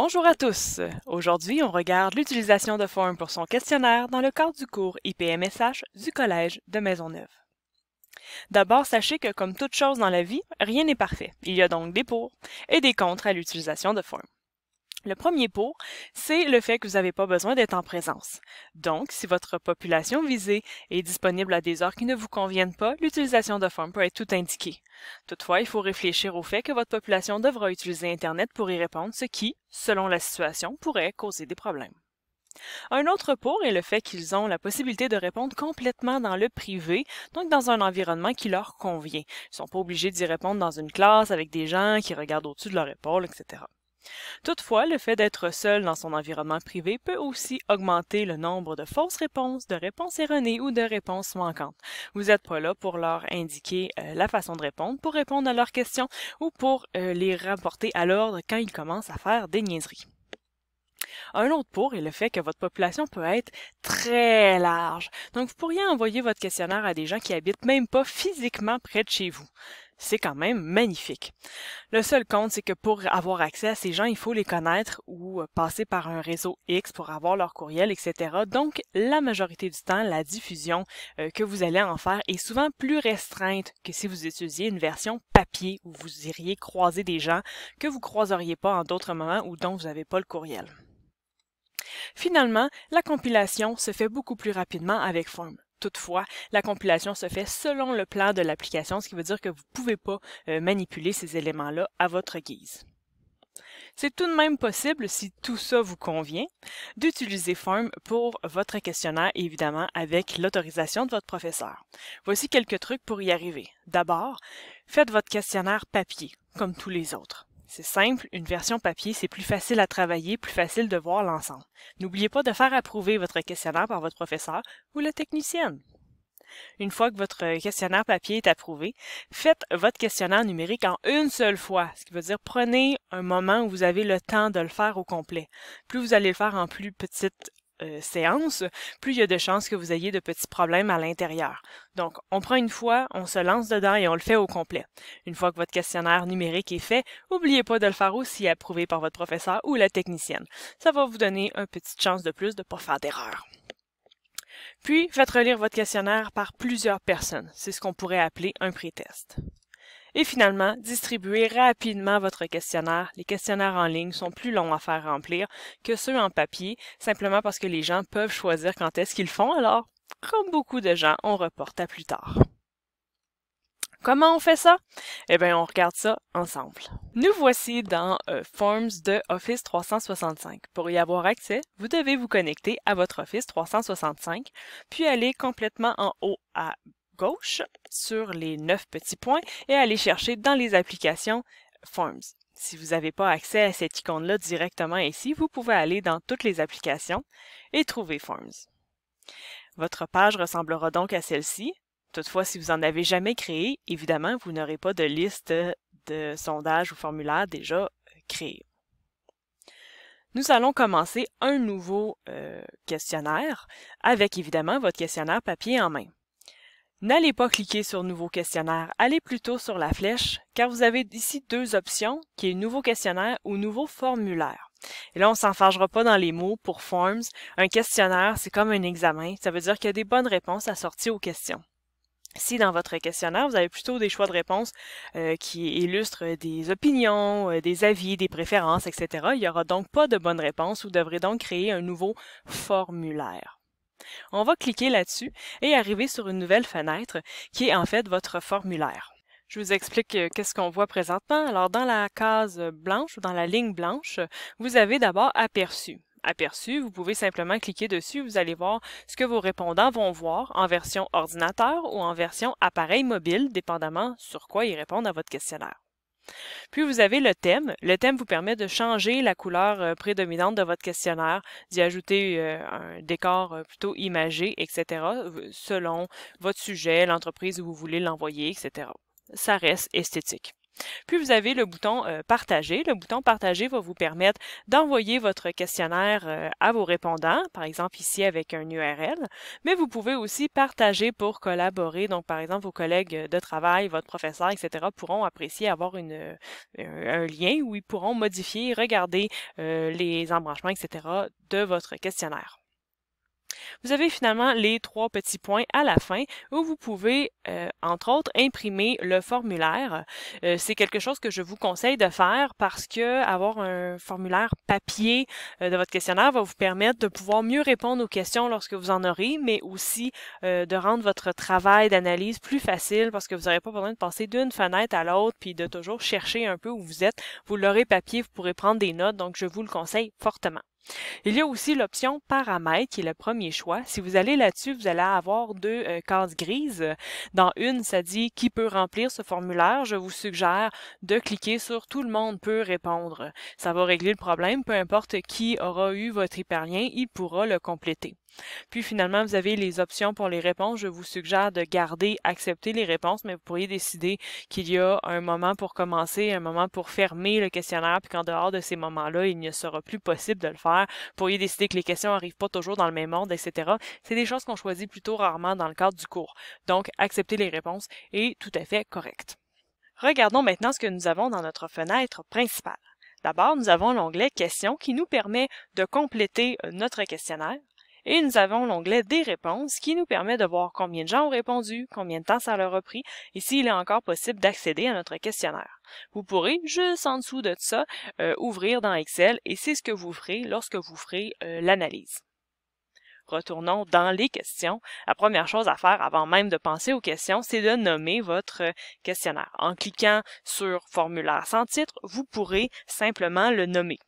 Bonjour à tous! Aujourd'hui, on regarde l'utilisation de formes pour son questionnaire dans le cadre du cours IPMSH du Collège de Maisonneuve. D'abord, sachez que comme toute chose dans la vie, rien n'est parfait. Il y a donc des pour et des contre à l'utilisation de formes. Le premier pour, c'est le fait que vous n'avez pas besoin d'être en présence. Donc, si votre population visée est disponible à des heures qui ne vous conviennent pas, l'utilisation de forme peut être tout indiquée. Toutefois, il faut réfléchir au fait que votre population devra utiliser Internet pour y répondre, ce qui, selon la situation, pourrait causer des problèmes. Un autre pour est le fait qu'ils ont la possibilité de répondre complètement dans le privé, donc dans un environnement qui leur convient. Ils ne sont pas obligés d'y répondre dans une classe avec des gens qui regardent au-dessus de leur épaule, etc. Toutefois, le fait d'être seul dans son environnement privé peut aussi augmenter le nombre de fausses réponses, de réponses erronées ou de réponses manquantes. Vous n'êtes pas là pour leur indiquer euh, la façon de répondre, pour répondre à leurs questions ou pour euh, les rapporter à l'ordre quand ils commencent à faire des niaiseries. Un autre pour est le fait que votre population peut être très large. Donc, vous pourriez envoyer votre questionnaire à des gens qui habitent même pas physiquement près de chez vous c'est quand même magnifique. Le seul compte, c'est que pour avoir accès à ces gens, il faut les connaître ou euh, passer par un réseau X pour avoir leur courriel, etc. Donc, la majorité du temps, la diffusion euh, que vous allez en faire est souvent plus restreinte que si vous étudiez une version papier où vous iriez croiser des gens que vous croiseriez pas en d'autres moments ou dont vous n'avez pas le courriel. Finalement, la compilation se fait beaucoup plus rapidement avec Form. Toutefois, la compilation se fait selon le plan de l'application, ce qui veut dire que vous ne pouvez pas euh, manipuler ces éléments-là à votre guise. C'est tout de même possible, si tout ça vous convient, d'utiliser Form pour votre questionnaire, évidemment avec l'autorisation de votre professeur. Voici quelques trucs pour y arriver. D'abord, faites votre questionnaire papier, comme tous les autres. C'est simple, une version papier, c'est plus facile à travailler, plus facile de voir l'ensemble. N'oubliez pas de faire approuver votre questionnaire par votre professeur ou la technicienne. Une fois que votre questionnaire papier est approuvé, faites votre questionnaire numérique en une seule fois, ce qui veut dire prenez un moment où vous avez le temps de le faire au complet. Plus vous allez le faire en plus petite euh, séance, plus il y a de chances que vous ayez de petits problèmes à l'intérieur. Donc, on prend une fois, on se lance dedans et on le fait au complet. Une fois que votre questionnaire numérique est fait, n'oubliez pas de le faire aussi approuvé par votre professeur ou la technicienne. Ça va vous donner une petite chance de plus de ne pas faire d'erreur. Puis, faites relire votre questionnaire par plusieurs personnes. C'est ce qu'on pourrait appeler un prétest. Et finalement, distribuez rapidement votre questionnaire. Les questionnaires en ligne sont plus longs à faire remplir que ceux en papier, simplement parce que les gens peuvent choisir quand est-ce qu'ils font, alors, comme beaucoup de gens, on reporte à plus tard. Comment on fait ça? Eh bien, on regarde ça ensemble. Nous voici dans euh, Forms de Office 365. Pour y avoir accès, vous devez vous connecter à votre Office 365, puis aller complètement en haut à gauche sur les neuf petits points et aller chercher dans les applications Forms. Si vous n'avez pas accès à cette icône-là directement ici, vous pouvez aller dans toutes les applications et trouver Forms. Votre page ressemblera donc à celle-ci. Toutefois, si vous en avez jamais créé, évidemment, vous n'aurez pas de liste de sondages ou formulaires déjà euh, créés. Nous allons commencer un nouveau euh, questionnaire avec évidemment votre questionnaire papier en main. N'allez pas cliquer sur Nouveau questionnaire, allez plutôt sur la flèche, car vous avez ici deux options, qui est Nouveau questionnaire ou Nouveau formulaire. Et là, on s'en fâchera pas dans les mots pour Forms. Un questionnaire, c'est comme un examen, ça veut dire qu'il y a des bonnes réponses assorties aux questions. Si dans votre questionnaire, vous avez plutôt des choix de réponses euh, qui illustrent des opinions, euh, des avis, des préférences, etc., il n'y aura donc pas de bonnes réponses, vous devrez donc créer un nouveau formulaire. On va cliquer là-dessus et arriver sur une nouvelle fenêtre qui est en fait votre formulaire. Je vous explique euh, qu'est-ce qu'on voit présentement. Alors, dans la case blanche ou dans la ligne blanche, vous avez d'abord aperçu. Aperçu, vous pouvez simplement cliquer dessus, vous allez voir ce que vos répondants vont voir en version ordinateur ou en version appareil mobile, dépendamment sur quoi ils répondent à votre questionnaire. Puis vous avez le thème. Le thème vous permet de changer la couleur euh, prédominante de votre questionnaire, d'y ajouter euh, un décor euh, plutôt imagé, etc., selon votre sujet, l'entreprise où vous voulez l'envoyer, etc. Ça reste esthétique. Puis vous avez le bouton euh, Partager. Le bouton Partager va vous permettre d'envoyer votre questionnaire euh, à vos répondants, par exemple ici avec un URL, mais vous pouvez aussi partager pour collaborer. Donc, par exemple, vos collègues de travail, votre professeur, etc., pourront apprécier avoir euh, un lien où ils pourront modifier, regarder les embranchements, etc., de votre questionnaire. Vous avez finalement les trois petits points à la fin où vous pouvez, euh, entre autres, imprimer le formulaire. Euh, c'est quelque chose que je vous conseille de faire parce que avoir un formulaire papier euh, de votre questionnaire va vous permettre de pouvoir mieux répondre aux questions lorsque vous en aurez, mais aussi de rendre votre travail d'analyse plus facile parce que vous n'aurez pas besoin de passer d'une fenêtre à l'autre puis de toujours chercher un peu où vous êtes. Vous l'aurez papier, vous pourrez prendre des notes, donc je vous le conseille fortement. Il y a aussi l'option paramètres qui est le premier choix. Si vous allez là-dessus, vous allez avoir deux euh, cases grises. Dans une, ça dit qui peut remplir ce formulaire. Je vous suggère de cliquer sur tout le monde peut répondre. Ça va régler le problème. Peu importe qui aura eu votre hyperlien, il pourra le compléter. Puis finalement, vous avez les options pour les réponses. Je vous suggère de garder accepter les réponses, mais vous pourriez décider qu'il y a un moment pour commencer, un moment pour fermer le questionnaire, puis qu'en dehors de ces moments-là, il ne sera plus possible de le faire. Vous pourriez décider que les questions n'arrivent pas toujours dans le même ordre, etc. C'est des choses qu'on choisit plutôt rarement dans le cadre du cours. Donc, accepter les réponses est tout à fait correct. Regardons maintenant ce que nous avons dans notre fenêtre principale. D'abord, nous avons l'onglet Questions qui nous permet de compléter euh, notre questionnaire. Et nous avons l'onglet des réponses qui nous permet de voir combien de gens ont répondu, combien de temps ça leur a pris et s'il est encore possible d'accéder à notre questionnaire. Vous pourrez, juste en dessous de ça, euh, ouvrir dans Excel et c'est ce que vous ferez lorsque vous ferez euh, l'analyse. Retournons dans les questions. La première chose à faire avant même de penser aux questions, c'est de nommer votre euh, questionnaire. En cliquant sur Formulaire sans titre, vous pourrez simplement le nommer.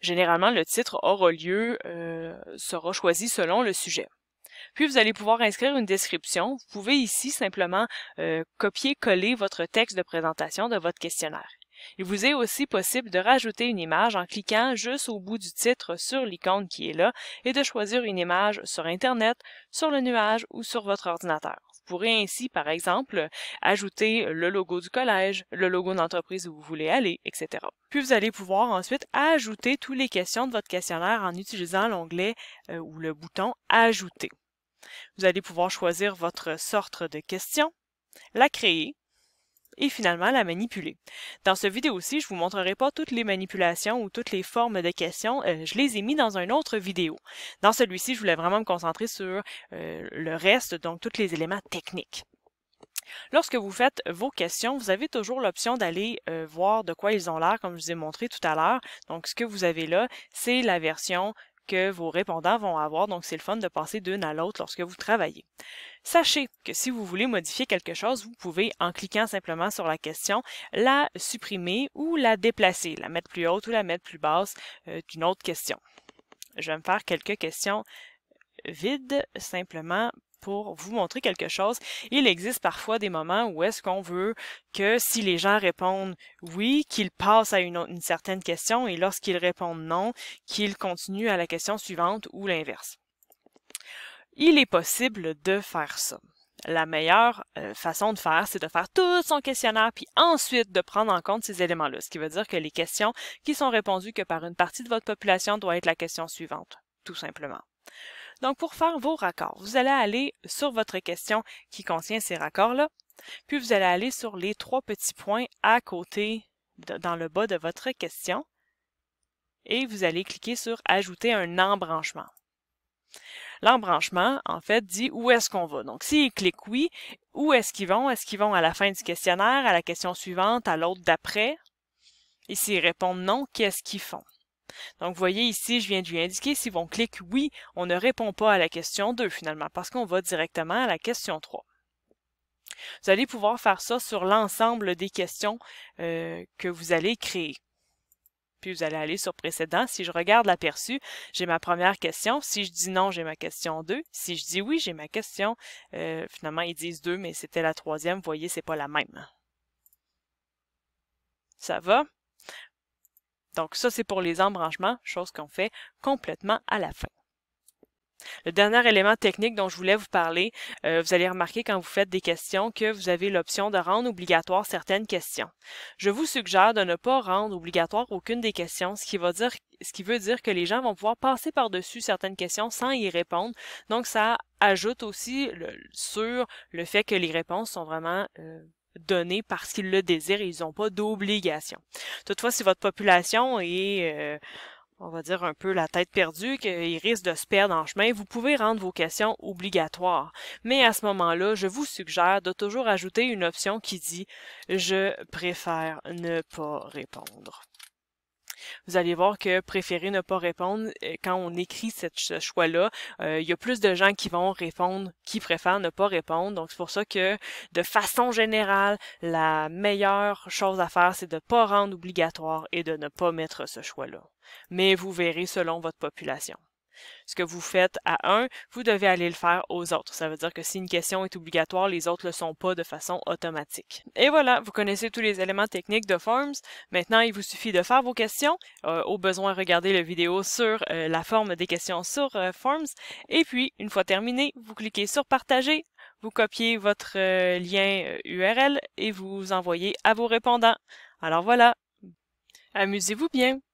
Généralement, le titre aura lieu, euh, sera choisi selon le sujet. Puis vous allez pouvoir inscrire une description. Vous pouvez ici simplement euh, copier-coller votre texte de présentation de votre questionnaire. Il vous est aussi possible de rajouter une image en cliquant juste au bout du titre sur l'icône qui est là et de choisir une image sur Internet, sur le nuage ou sur votre ordinateur. Vous pourrez ainsi, par exemple, ajouter le logo du collège, le logo d'entreprise où vous voulez aller, etc. Puis vous allez pouvoir ensuite ajouter toutes les questions de votre questionnaire en utilisant l'onglet euh, ou le bouton Ajouter. Vous allez pouvoir choisir votre sorte de question, la créer et finalement la manipuler. Dans ce vidéo-ci, je vous montrerai pas toutes les manipulations ou toutes les formes de questions, euh, je les ai mis dans une autre vidéo. Dans celui-ci, je voulais vraiment me concentrer sur euh, le reste, donc tous les éléments techniques. Lorsque vous faites vos questions, vous avez toujours l'option d'aller euh, voir de quoi ils ont l'air, comme je vous ai montré tout à l'heure. Donc, ce que vous avez là, c'est la version que vos répondants vont avoir, donc c'est le fun de passer d'une à l'autre lorsque vous travaillez. Sachez que si vous voulez modifier quelque chose, vous pouvez, en cliquant simplement sur la question, la supprimer ou la déplacer, la mettre plus haute ou la mettre plus basse d'une euh, autre question. Je vais me faire quelques questions vides simplement pour vous montrer quelque chose. Il existe parfois des moments où est-ce qu'on veut que si les gens répondent oui, qu'ils passent à une, certaine question et lorsqu'ils répondent non, qu'ils continuent à la question suivante ou l'inverse. Il est possible de faire ça. La meilleure euh, façon de faire, c'est de faire tout son questionnaire, puis ensuite de prendre en compte ces éléments-là, ce qui veut dire que les questions qui sont répondues que par une partie de votre population doivent être la question suivante, tout simplement. Donc, pour faire vos raccords, vous allez aller sur votre question qui contient ces raccords-là, puis vous allez aller sur les trois petits points à côté, dans le bas de votre question, et vous allez cliquer sur « Ajouter un embranchement ». L'embranchement, en fait, dit où est-ce qu'on va. Donc, s'ils cliquent oui, où est-ce qu'ils vont? Est-ce qu'ils vont à la fin du questionnaire, à la question suivante, à l'autre d'après? Et s'ils répondent non, qu'est-ce qu'ils font? Donc, vous voyez ici, je viens de lui indiquer si on clique oui, on ne répond pas à la question 2 finalement, parce qu'on va directement à la question 3. Vous allez pouvoir faire ça sur l'ensemble des questions euh, que vous allez créer. Puis vous allez aller sur précédent. Si je regarde l'aperçu, j'ai ma première question. Si je dis non, j'ai ma question 2. Si je dis oui, j'ai ma question. Euh, finalement, ils disent 2, mais c'était la troisième. Vous voyez, c'est pas la même. Ça va? Donc ça, c'est pour les embranchements, chose qu'on fait complètement à la fin. Le dernier élément technique dont je voulais vous parler, euh, vous allez remarquer quand vous faites des questions que vous avez l'option de rendre obligatoire certaines questions. Je vous suggère de ne pas rendre obligatoire aucune des questions, ce qui, va dire, ce qui veut dire que les gens vont pouvoir passer par-dessus certaines questions sans y répondre. Donc ça ajoute aussi le, sur le fait que les réponses sont vraiment euh, donner parce qu'ils le désirent et ils n'ont pas d'obligation. Toutefois, si votre population est, euh, on va dire, un peu la tête perdue, qu'ils risquent de se perdre en chemin, vous pouvez rendre vos questions obligatoires. Mais à ce moment-là, je vous suggère de toujours ajouter une option qui dit « Je préfère ne pas répondre ». Vous allez voir que préférer ne pas répondre, euh, quand on écrit ce choix-là, euh, il y a plus de gens qui vont répondre, qui préfèrent ne pas répondre. Donc c'est pour ça que de façon générale, la meilleure chose à faire, c'est de ne pas rendre obligatoire et de ne pas mettre ce choix-là. Mais vous verrez selon votre population ce que vous faites à un, vous devez aller le faire aux autres. Ça veut dire que si une question est obligatoire, les autres ne le sont pas de façon automatique. Et voilà, vous connaissez tous les éléments techniques de Forms. Maintenant, il vous suffit de faire vos questions. Euh, au besoin, regardez la vidéo sur euh, la forme des questions sur euh, Forms. Et puis, une fois terminé, vous cliquez sur Partager, vous copiez votre lien URL et vous envoyez à vos répondants. Alors voilà, amusez-vous bien!